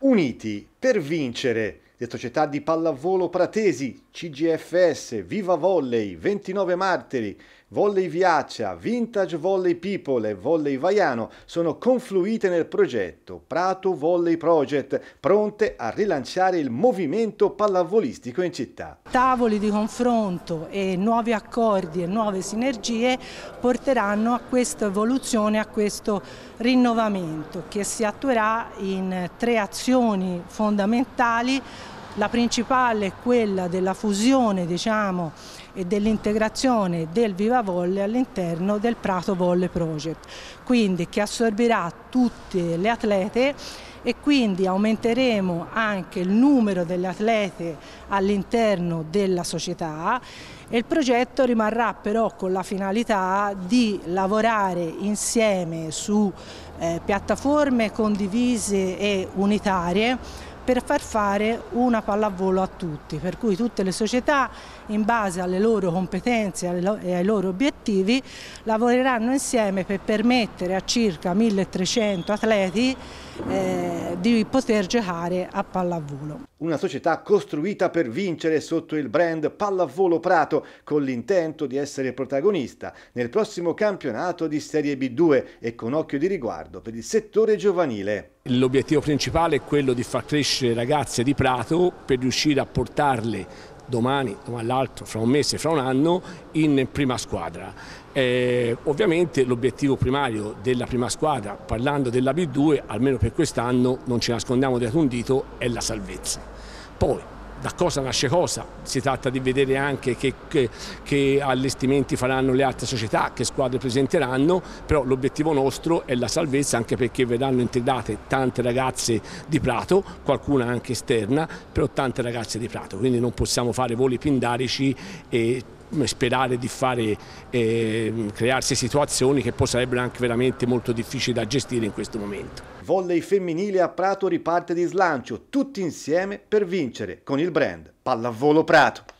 uniti per vincere le società di pallavolo pratesi, CGFS, Viva Volley, 29 Martiri, Volley Viaccia, Vintage Volley People e Volley Vaiano sono confluite nel progetto Prato Volley Project, pronte a rilanciare il movimento pallavolistico in città. Tavoli di confronto e nuovi accordi e nuove sinergie porteranno a questa evoluzione, a questo rinnovamento che si attuerà in tre azioni fondamentali la principale è quella della fusione diciamo, e dell'integrazione del Viva Volle all'interno del Prato Volle Project, quindi che assorbirà tutte le atlete e quindi aumenteremo anche il numero delle atlete all'interno della società e il progetto rimarrà però con la finalità di lavorare insieme su eh, piattaforme condivise e unitarie per far fare una pallavolo a tutti, per cui tutte le società in base alle loro competenze e ai loro obiettivi lavoreranno insieme per permettere a circa 1300 atleti eh, di poter giocare a pallavolo. Una società costruita per vincere sotto il brand Pallavolo Prato con l'intento di essere protagonista nel prossimo campionato di Serie B2 e con occhio di riguardo per il settore giovanile. L'obiettivo principale è quello di far crescere ragazze di Prato per riuscire a portarle domani, domani l'altro, fra un mese, fra un anno, in prima squadra. Eh, ovviamente l'obiettivo primario della prima squadra, parlando della B2, almeno per quest'anno, non ci nascondiamo dietro un dito, è la salvezza. Poi da cosa nasce cosa, si tratta di vedere anche che, che, che, allestimenti faranno le altre società, che squadre presenteranno, però l'obiettivo nostro è la salvezza anche perché verranno integrate tante ragazze di Prato, qualcuna anche esterna, però tante ragazze di Prato, quindi non possiamo fare voli pindarici e mm, sperare di fare, eh, crearsi situazioni che poi sarebbero anche veramente molto difficili da gestire in questo momento volley femminile a Prato riparte di slancio, tutti insieme per vincere con il brand Pallavolo Prato.